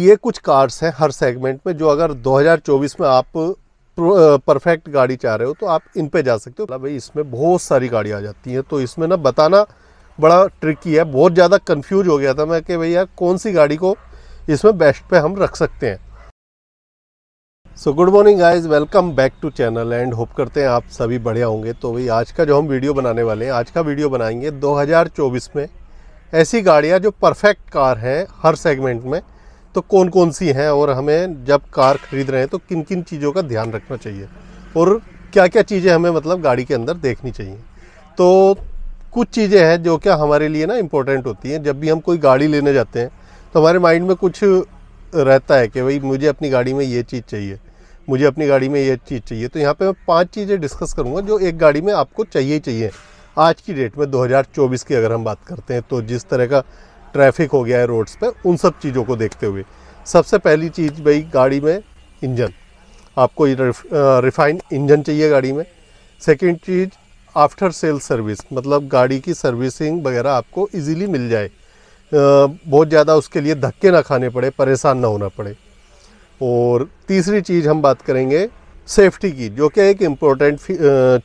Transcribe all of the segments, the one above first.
ये कुछ कार्स हैं हर सेगमेंट में जो अगर 2024 में आप परफेक्ट गाड़ी चाह रहे हो तो आप इन पे जा सकते हो भाई इसमें बहुत सारी गाड़ियाँ आ जाती हैं तो इसमें ना बताना बड़ा ट्रिकी है बहुत ज़्यादा कंफ्यूज हो गया था मैं कि भाई यार कौन सी गाड़ी को इसमें बेस्ट पे हम रख सकते हैं so good morning guys welcome back to channel and hope करते हैं आप सभी बढ़िया होंगे तो भाई आज का जो हम वीडियो बनाने वाले हैं आज का वीडियो बनाएंगे दो में ऐसी गाड़ियाँ जो परफेक्ट कार हैं हर सेगमेंट में तो कौन कौन सी हैं और हमें जब कार खरीद रहे हैं तो किन किन चीज़ों का ध्यान रखना चाहिए और क्या क्या चीज़ें हमें मतलब गाड़ी के अंदर देखनी चाहिए तो कुछ चीज़ें हैं जो क्या हमारे लिए ना इम्पोर्टेंट होती हैं जब भी हम कोई गाड़ी लेने जाते हैं तो हमारे माइंड में कुछ रहता है कि भाई मुझे अपनी गाड़ी में ये चीज़ चाहिए मुझे अपनी गाड़ी में ये चीज़ चाहिए तो यहाँ पे मैं पांच चीज़ें डिस्कस करूँगा जो एक गाड़ी में आपको चाहिए ही चाहिए आज की डेट में 2024 की अगर हम बात करते हैं तो जिस तरह का ट्रैफिक हो गया है रोड्स पे उन सब चीज़ों को देखते हुए सबसे पहली चीज़ भाई गाड़ी में इंजन आपको रिफ, रिफाइंड इंजन चाहिए गाड़ी में सेकंड चीज़ आफ्टर सेल सर्विस मतलब गाड़ी की सर्विसिंग वगैरह आपको इजीली मिल जाए बहुत ज़्यादा उसके लिए धक्के ना खाने पड़े परेशान ना होना पड़े और तीसरी चीज़ हम बात करेंगे सेफ्टी की जो कि एक इम्पोर्टेंट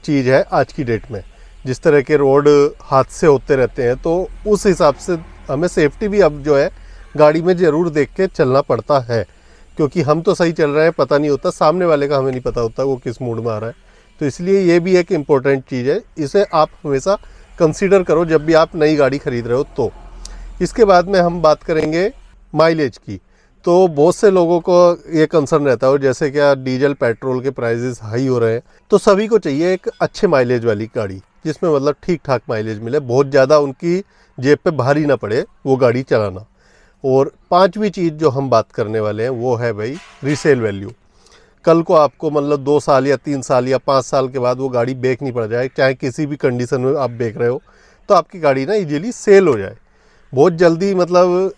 चीज़ है आज की डेट में जिस तरह के रोड हादसे होते रहते हैं तो उस हिसाब से हमें सेफ्टी भी अब जो है गाड़ी में ज़रूर देख के चलना पड़ता है क्योंकि हम तो सही चल रहे हैं पता नहीं होता सामने वाले का हमें नहीं पता होता वो किस मूड में आ रहा है तो इसलिए ये भी एक इम्पोर्टेंट चीज़ है इसे आप हमेशा कंसिडर करो जब भी आप नई गाड़ी ख़रीद रहे हो तो इसके बाद में हम बात करेंगे माइलेज की तो बहुत से लोगों को ये कंसर्न रहता है जैसे क्या डीजल पेट्रोल के प्राइजेस हाई हो रहे हैं तो सभी को चाहिए एक अच्छे माइलेज वाली गाड़ी जिसमें मतलब ठीक ठाक माइलेज मिले बहुत ज़्यादा उनकी जेब पे भारी ना पड़े वो गाड़ी चलाना और पांचवी चीज़ जो हम बात करने वाले हैं वो है भाई रीसेल वैल्यू कल को आपको मतलब दो साल या तीन साल या पाँच साल के बाद वो गाड़ी बेचनी पड़ जाए चाहे किसी भी कंडीशन में आप बेच रहे हो तो आपकी गाड़ी ना इजीली सेल हो जाए बहुत जल्दी मतलब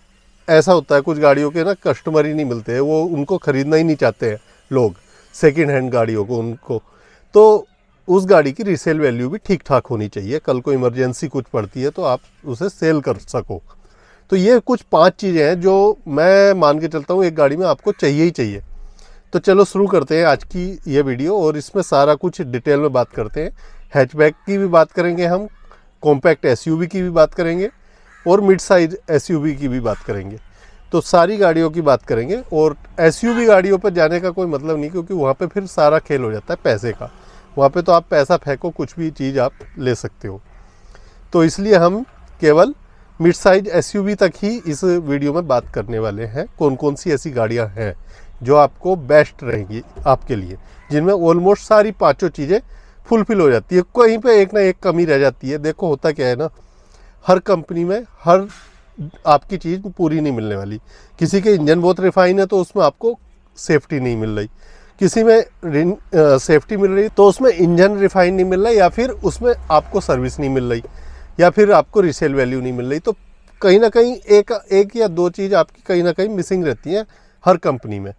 ऐसा होता है कुछ गाड़ियों के ना कस्टमर ही नहीं मिलते वो उनको ख़रीदना ही नहीं चाहते हैं लोग सेकेंड हैंड गाड़ियों को उनको तो उस गाड़ी की रीसेल वैल्यू भी ठीक ठाक होनी चाहिए कल को इमरजेंसी कुछ पड़ती है तो आप उसे सेल कर सको तो ये कुछ पांच चीज़ें हैं जो मैं मान के चलता हूँ एक गाड़ी में आपको चाहिए ही चाहिए तो चलो शुरू करते हैं आज की ये वीडियो और इसमें सारा कुछ डिटेल में बात करते हैं हैचबैक की भी बात करेंगे हम कॉम्पैक्ट एस की भी बात करेंगे और मिड साइज एस की भी बात करेंगे तो सारी गाड़ियों की बात करेंगे और एस गाड़ियों पर जाने का कोई मतलब नहीं क्योंकि वहाँ पर फिर सारा खेल हो जाता है पैसे का वहाँ पे तो आप पैसा फेंको कुछ भी चीज़ आप ले सकते हो तो इसलिए हम केवल मिड साइज एस तक ही इस वीडियो में बात करने वाले हैं कौन कौन सी ऐसी गाड़ियाँ हैं जो आपको बेस्ट रहेंगी आपके लिए जिनमें ऑलमोस्ट सारी पाँचों चीज़ें फुलफिल हो जाती है कहीं पे एक ना एक कमी रह जाती है देखो होता क्या है ना हर कंपनी में हर आपकी चीज़ पूरी नहीं मिलने वाली किसी के इंजन बहुत रिफाइन है तो उसमें आपको सेफ्टी नहीं मिल रही किसी में सेफ्टी मिल रही तो उसमें इंजन रिफाइन नहीं मिल रहा या फिर उसमें आपको सर्विस नहीं मिल रही या फिर आपको रिसेल वैल्यू नहीं मिल रही तो कहीं ना कहीं एक एक या दो चीज़ आपकी कहीं ना कहीं मिसिंग रहती हैं हर कंपनी में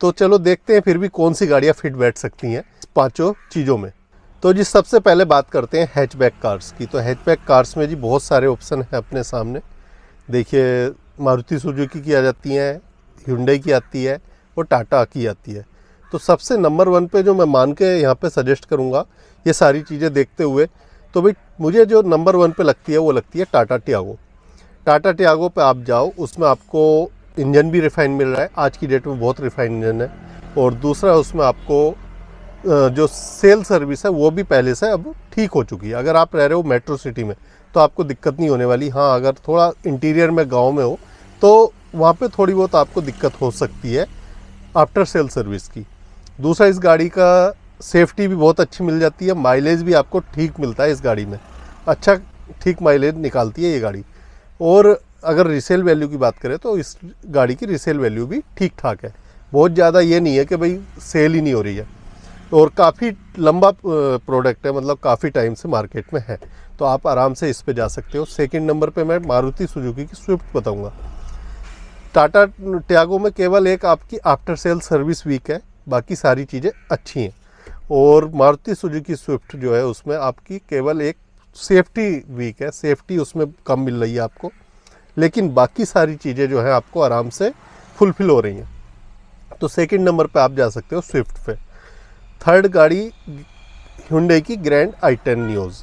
तो चलो देखते हैं फिर भी कौन सी गाड़ियाँ फिट बैठ सकती हैं पाँचों चीज़ों में तो जी सबसे पहले बात करते हैं हैचबैक कार्स की तो हैचबैक कार्स में जी बहुत सारे ऑप्शन हैं अपने सामने देखिए मारुति सुजुकी की आ जाती हैं हुंडई की आती है और टाटा की आती है तो सबसे नंबर वन पे जो मैं मान के यहाँ पे सजेस्ट करूँगा ये सारी चीज़ें देखते हुए तो भाई मुझे जो नंबर वन पे लगती है वो लगती है टाटा टियागो टाटा टियागो पे आप जाओ उसमें आपको इंजन भी रिफ़ाइन मिल रहा है आज की डेट में बहुत रिफ़ाइन इंजन है और दूसरा उसमें आपको जो सेल सर्विस है वो भी पहले से अब ठीक हो चुकी है अगर आप रह रहे हो मेट्रो सिटी में तो आपको दिक्कत नहीं होने वाली हाँ अगर थोड़ा इंटीरियर में गाँव में हो तो वहाँ पर थोड़ी बहुत आपको दिक्कत हो सकती है आफ्टर सेल सर्विस की दूसरा इस गाड़ी का सेफ्टी भी बहुत अच्छी मिल जाती है माइलेज भी आपको ठीक मिलता है इस गाड़ी में अच्छा ठीक माइलेज निकालती है ये गाड़ी और अगर रीसेल वैल्यू की बात करें तो इस गाड़ी की रीसेल वैल्यू भी ठीक ठाक है बहुत ज़्यादा ये नहीं है कि भाई सेल ही नहीं हो रही है और काफ़ी लंबा प्रोडक्ट है मतलब काफ़ी टाइम से मार्केट में है तो आप आराम से इस पे जा सकते हो सेकंड नंबर पे मैं मारुति सुजुकी की स्विफ्ट बताऊंगा टाटा ट्यागो में केवल एक आपकी आफ्टर सेल सर्विस वीक है बाकी सारी चीज़ें अच्छी हैं और मारुति सुजुकी स्विफ्ट जो है उसमें आपकी केवल एक सेफ्टी वीक है सेफ्टी उसमें कम मिल रही है आपको लेकिन बाकी सारी चीज़ें जो हैं आपको आराम से फुलफिल हो रही हैं तो सेकंड नंबर पे आप जा सकते हो स्विफ्ट पे थर्ड गाड़ी हुंडई की ग्रैंड आई टेन न्यूज़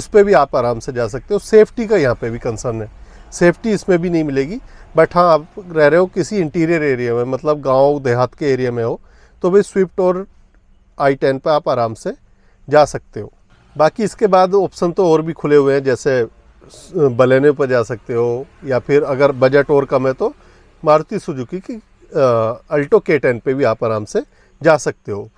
उस पर भी आप आराम से जा सकते हो सेफ्टी का यहाँ पे भी कंसर्न है सेफ्टी इसमें भी नहीं मिलेगी बट हाँ आप रह रहे हो किसी इंटीरियर एरिया में मतलब गांव देहात के एरिया में हो तो भाई स्विफ्ट और आई टेन पर आप आराम से जा सकते हो बाकी इसके बाद ऑप्शन तो और भी खुले हुए हैं जैसे बलेने पर जा सकते हो या फिर अगर बजट और कम है तो मारुति सुजुकी की अल्टो के टेन पर भी आप आराम से जा सकते हो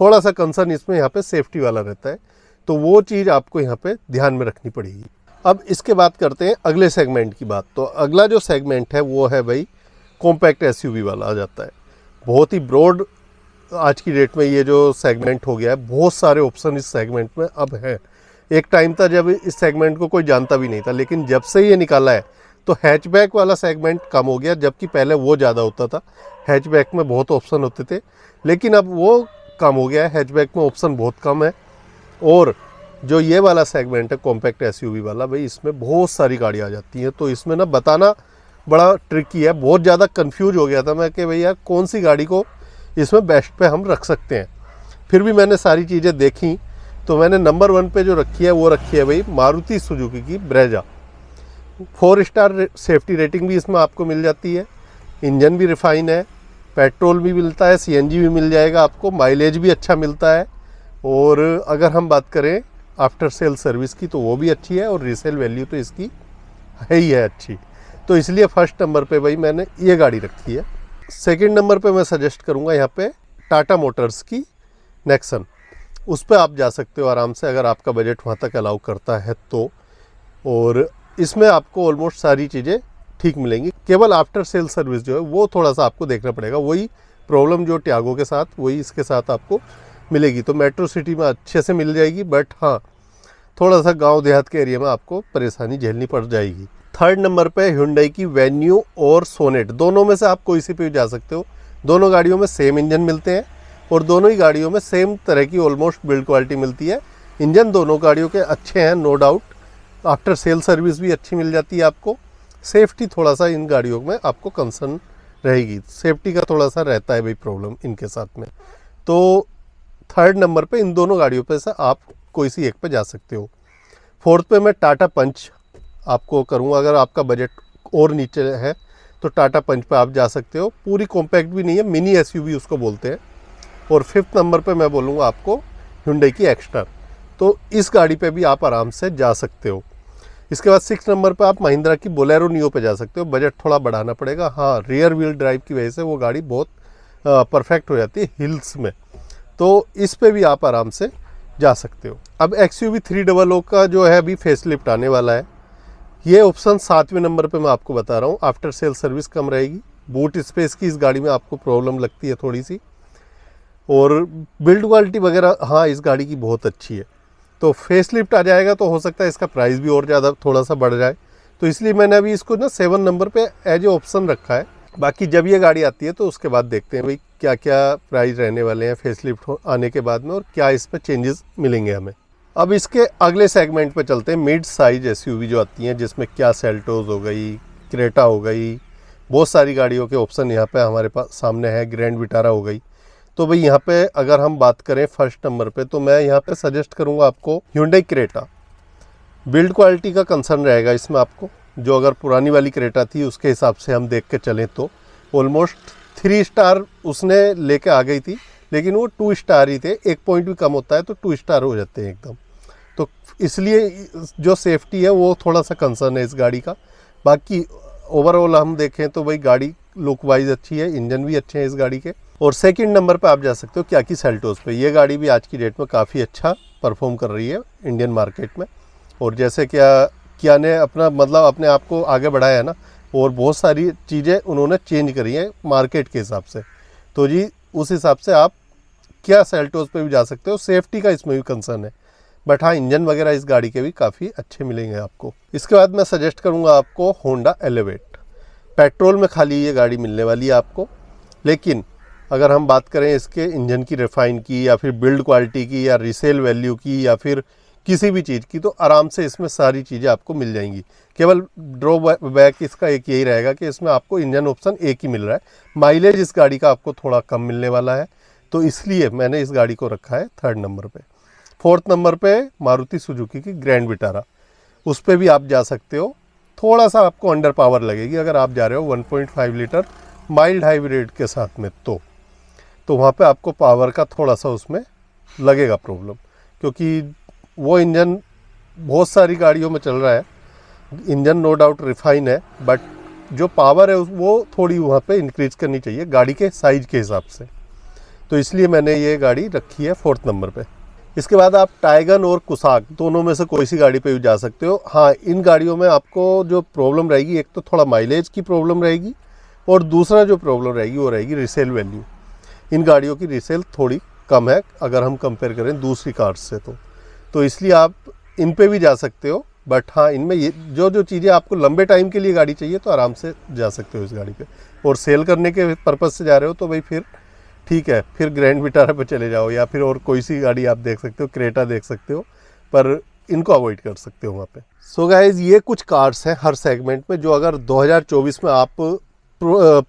थोड़ा सा कंसर्न इसमें यहाँ पे सेफ्टी वाला रहता है तो वो चीज़ आपको यहाँ पे ध्यान में रखनी पड़ेगी अब इसके बात करते हैं अगले सेगमेंट की बात तो अगला जो सेगमेंट है वो है भाई कॉम्पैक्ट एसयूवी वाला आ जाता है बहुत ही ब्रॉड आज की डेट में ये जो सेगमेंट हो गया है बहुत सारे ऑप्शन इस सेगमेंट में अब हैं एक टाइम था जब इस सेगमेंट को कोई जानता भी नहीं था लेकिन जब से ये निकाला है तो हैचबैक वाला सेगमेंट कम हो गया जबकि पहले वो ज़्यादा होता था हैचबैक में बहुत ऑप्शन होते थे लेकिन अब वो कम हो गया है हैचबैक में ऑप्शन बहुत कम है और जो ये वाला सेगमेंट है कॉम्पैक्ट एस वाला भाई इसमें बहुत सारी गाड़ियाँ आ जाती हैं तो इसमें ना बताना बड़ा ट्रिकी है बहुत ज़्यादा कन्फ्यूज हो गया था मैं कि भाई यार कौन सी गाड़ी को इसमें बेस्ट पे हम रख सकते हैं फिर भी मैंने सारी चीज़ें देखी तो मैंने नंबर वन पे जो रखी है वो रखी है भाई मारुति सुजुकी की Brezza four star safety rating भी इसमें आपको मिल जाती है इंजन भी रिफाइन है पेट्रोल भी मिलता है सी भी मिल जाएगा आपको माइलेज भी अच्छा मिलता है और अगर हम बात करें आफ्टर सेल सर्विस की तो वो भी अच्छी है और रीसेल वैल्यू तो इसकी है ही है अच्छी तो इसलिए फर्स्ट नंबर पे भाई मैंने ये गाड़ी रखी है सेकंड नंबर पे मैं सजेस्ट करूँगा यहाँ पे टाटा मोटर्स की नेक्सन उस पर आप जा सकते हो आराम से अगर आपका बजट वहाँ तक अलाउ करता है तो और इसमें आपको ऑलमोस्ट सारी चीज़ें ठीक मिलेंगी केवल आफ्टर सेल सर्विस जो है वो थोड़ा सा आपको देखना पड़ेगा वही प्रॉब्लम जो ट्यागो के साथ वही इसके साथ आपको मिलेगी तो मेट्रो सिटी में अच्छे से मिल जाएगी बट हाँ थोड़ा सा गांव देहात के एरिया में आपको परेशानी झेलनी पड़ जाएगी थर्ड नंबर पे हुंडई की वेन्यू और सोनेट दोनों में से आप कोई सी पे भी जा सकते हो दोनों गाड़ियों में सेम इंजन मिलते हैं और दोनों ही गाड़ियों में सेम तरह की ऑलमोस्ट बिल्ड क्वालिटी मिलती है इंजन दोनों गाड़ियों के अच्छे हैं no doubt after sale service भी अच्छी मिल जाती है आपको सेफ्टी थोड़ा सा इन गाड़ियों में आपको कंसर्न रहेगी सेफ्टी का थोड़ा सा रहता है भाई प्रॉब्लम इनके साथ में तो थर्ड नंबर पे इन दोनों गाड़ियों पे से आप कोई सी एक पे जा सकते हो फोर्थ पे मैं टाटा पंच आपको करूँगा अगर आपका बजट और नीचे है तो टाटा पंच पर आप जा सकते हो पूरी कॉम्पैक्ट भी नहीं है मिनी एस उसको बोलते हैं और फिफ्थ नंबर पर मैं बोलूँगा आपको हिंडे की एक्स्ट्रा तो इस गाड़ी पे भी आप आराम से जा सकते हो इसके बाद सिक्स नंबर पे आप महिंद्रा की बोलेरो नियो पे जा सकते हो बजट थोड़ा बढ़ाना पड़ेगा हाँ रियर व्हील ड्राइव की वजह से वो गाड़ी बहुत परफेक्ट हो जाती है हिल्स में तो इस पर भी आप आराम से जा सकते हो अब एक्स यू का जो है अभी फेसलिफ्ट आने वाला है ये ऑप्शन सातवें नंबर पे मैं आपको बता रहा हूँ आफ्टर सेल सर्विस कम रहेगी बूट स्पेस की इस गाड़ी में आपको प्रॉब्लम लगती है थोड़ी सी और बिल्ड क्वालिटी वगैरह हाँ इस गाड़ी की बहुत अच्छी है तो फेस लिफ्ट आ जाएगा तो हो सकता है इसका प्राइस भी और ज़्यादा थोड़ा सा बढ़ जाए तो इसलिए मैंने अभी इसको ना सेवन नंबर पर एज ए ऑप्शन रखा है बाकी जब ये गाड़ी आती है तो उसके बाद देखते हैं भाई क्या क्या प्राइस रहने वाले हैं फेस लिफ्ट आने के बाद में और क्या इस पर चेंजेस मिलेंगे हमें अब इसके अगले सेगमेंट पर चलते हैं मिड साइज एस जो आती हैं जिसमें क्या सेल्टोज हो गई क्रेटा हो गई बहुत सारी गाड़ियों के ऑप्शन यहाँ पे हमारे पास सामने है ग्रैंड विटारा हो गई तो भाई यहाँ पे अगर हम बात करें फर्स्ट नंबर पे तो मैं यहाँ पे सजेस्ट करूँगा आपको ह्यूडे क्रेटा बिल्ड क्वालिटी का कंसर्न रहेगा इसमें आपको जो अगर पुरानी वाली क्रेटा थी उसके हिसाब से हम देख के चलें तो ऑलमोस्ट थ्री स्टार उसने लेके आ गई थी लेकिन वो टू स्टार ही थे एक पॉइंट भी कम होता है तो टू स्टार हो जाते हैं एकदम इसलिए जो सेफ्टी है वो थोड़ा सा कंसर्न है इस गाड़ी का बाकी ओवरऑल हम देखें तो भाई गाड़ी लुक वाइज अच्छी है इंजन भी अच्छे हैं इस गाड़ी के और सेकंड नंबर पे आप जा सकते हो क्या कि सेल्टोस पे ये गाड़ी भी आज की डेट में काफ़ी अच्छा परफॉर्म कर रही है इंडियन मार्केट में और जैसे क्या क्या ने अपना मतलब अपने आप को आगे बढ़ाया है ना और बहुत सारी चीज़ें उन्होंने चेंज करी हैं मार्केट के हिसाब से तो जी उस हिसाब से आप क्या सेल्टोज़ पे भी जा सकते हो सेफ्टी का इसमें भी कंसर्न है बट हाँ इंजन वगैरह इस गाड़ी के भी काफ़ी अच्छे मिलेंगे आपको इसके बाद मैं सजेस्ट करूँगा आपको होंडा एलिवेट पेट्रोल में खाली ये गाड़ी मिलने वाली है आपको लेकिन अगर हम बात करें इसके इंजन की रिफ़ाइन की या फिर बिल्ड क्वालिटी की या रिसेल वैल्यू की या फिर किसी भी चीज़ की तो आराम से इसमें सारी चीज़ें आपको मिल जाएंगी केवल ड्रॉ बैक इसका एक यही रहेगा कि इसमें आपको इंजन ऑप्शन एक ही मिल रहा है माइलेज इस गाड़ी का आपको थोड़ा कम मिलने वाला है तो इसलिए मैंने इस गाड़ी को रखा है थर्ड नंबर पर फोर्थ नंबर पे मारुति सुजुकी की ग्रैंड विटारा उस पर भी आप जा सकते हो थोड़ा सा आपको अंडर पावर लगेगी अगर आप जा रहे हो 1.5 लीटर माइल्ड हाइब्रिड के साथ में तो तो वहाँ पे आपको पावर का थोड़ा सा उसमें लगेगा प्रॉब्लम क्योंकि वो इंजन बहुत सारी गाड़ियों में चल रहा है इंजन नो डाउट रिफाइन है बट जो पावर है वो थोड़ी वहाँ पे इंक्रीज करनी चाहिए गाड़ी के साइज़ के हिसाब से तो इसलिए मैंने ये गाड़ी रखी है फोर्थ नंबर पर इसके बाद आप टाइगन और कुसाक दोनों में से कोई सी गाड़ी पे भी जा सकते हो हाँ इन गाड़ियों में आपको जो प्रॉब्लम रहेगी एक तो थोड़ा माइलेज की प्रॉब्लम रहेगी और दूसरा जो प्रॉब्लम रहेगी वो रहेगी रिसेल वैल्यू इन गाड़ियों की रिसेल थोड़ी कम है अगर हम कंपेयर करें दूसरी कार्स से तो तो इसलिए आप इन पर भी जा सकते हो बट हाँ इनमें ये जो जो चीज़ें आपको लंबे टाइम के लिए गाड़ी चाहिए तो आराम से जा सकते हो इस गाड़ी पे और सेल करने के पर्पज़ से जा रहे हो तो भाई फिर ठीक है फिर ग्रैंड विटारा पर चले जाओ या फिर और कोई सी गाड़ी आप देख सकते हो क्रेटा देख सकते हो पर इनको अवॉइड कर सकते हो वहाँ पे सो so गाइज ये कुछ कार्स हैं हर सेगमेंट में जो अगर 2024 में आप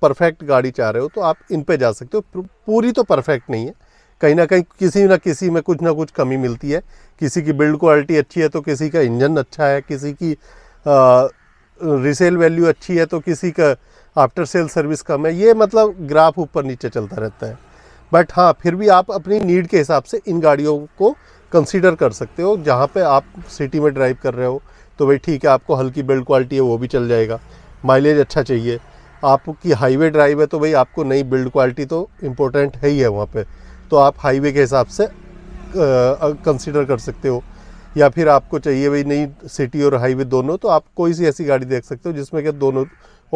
परफेक्ट गाड़ी चाह रहे हो तो आप इन पे जा सकते हो पूरी तो परफेक्ट नहीं है कहीं ना कहीं किसी ना किसी में कुछ ना कुछ कमी मिलती है किसी की बिल्ड क्वालिटी अच्छी है तो किसी का इंजन अच्छा है किसी की आ, रिसेल वैल्यू अच्छी है तो किसी का आफ्टर सेल सर्विस कम है ये मतलब ग्राफ ऊपर नीचे चलता रहता है बट हाँ फिर भी आप अपनी नीड के हिसाब से इन गाड़ियों को कंसीडर कर सकते हो जहाँ पे आप सिटी में ड्राइव कर रहे हो तो भाई ठीक है आपको हल्की बिल्ड क्वालिटी है वो भी चल जाएगा माइलेज अच्छा चाहिए आपकी हाईवे ड्राइव है तो भाई आपको नई बिल्ड क्वालिटी तो इम्पोर्टेंट है ही है वहाँ पर तो आप हाईवे के हिसाब से कंसिडर कर सकते हो या फिर आपको चाहिए भाई नई सिटी और हाईवे दोनों तो आप कोई सी ऐसी गाड़ी देख सकते हो जिसमें क्या दोनों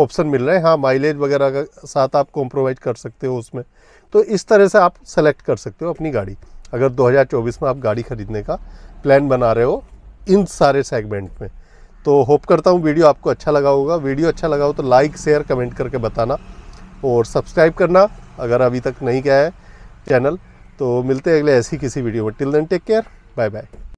ऑप्शन मिल रहे हैं हाँ माइलेज वगैरह का साथ आप कॉम्प्रोमाइज़ कर सकते हो उसमें तो इस तरह से आप सेलेक्ट कर सकते हो अपनी गाड़ी अगर 2024 में आप गाड़ी ख़रीदने का प्लान बना रहे हो इन सारे सेगमेंट में तो होप करता हूँ वीडियो आपको अच्छा लगा होगा वीडियो अच्छा लगा हो तो लाइक शेयर कमेंट करके बताना और सब्सक्राइब करना अगर अभी तक नहीं गया है चैनल तो मिलते हैं अगले ऐसी किसी वीडियो में till then take care bye bye